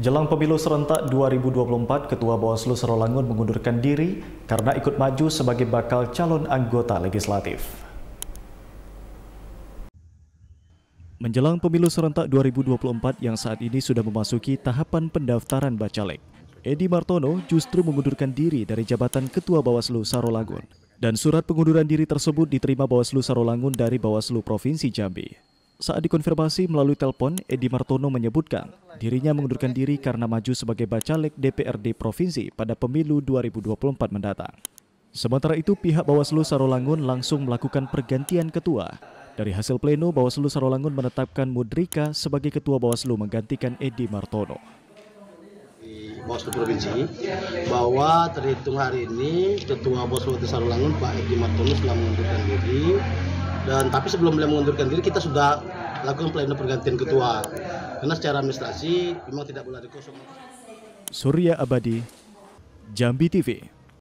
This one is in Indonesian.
Jelang pemilu serentak 2024, Ketua Bawaslu Serolangun mengundurkan diri karena ikut maju sebagai bakal calon anggota legislatif. Menjelang pemilu serentak 2024 yang saat ini sudah memasuki tahapan pendaftaran bacalek, Edi Martono justru mengundurkan diri dari jabatan Ketua Bawaslu Sarolangun. Dan surat pengunduran diri tersebut diterima Bawaslu Sarolangun dari Bawaslu Provinsi Jambi. Saat dikonfirmasi melalui telepon, Edi Martono menyebutkan dirinya mengundurkan diri karena maju sebagai bacaleg DPRD Provinsi pada pemilu 2024 mendatang. Sementara itu, pihak Bawaslu Sarolangun langsung melakukan pergantian ketua. Dari hasil pleno, Bawaslu Sarolangun menetapkan Mudrika sebagai ketua Bawaslu menggantikan Edi Martono. Bawaslu Provinsi bahwa terhitung hari ini Ketua Bawaslu Sarolangun Pak Edi Martono telah mengundurkan diri dan tapi sebelum beliau mengundurkan diri kita sudah lakukan pleno pergantian ketua karena secara administrasi memang tidak boleh dikosongkan. Surya Abadi Jambi TV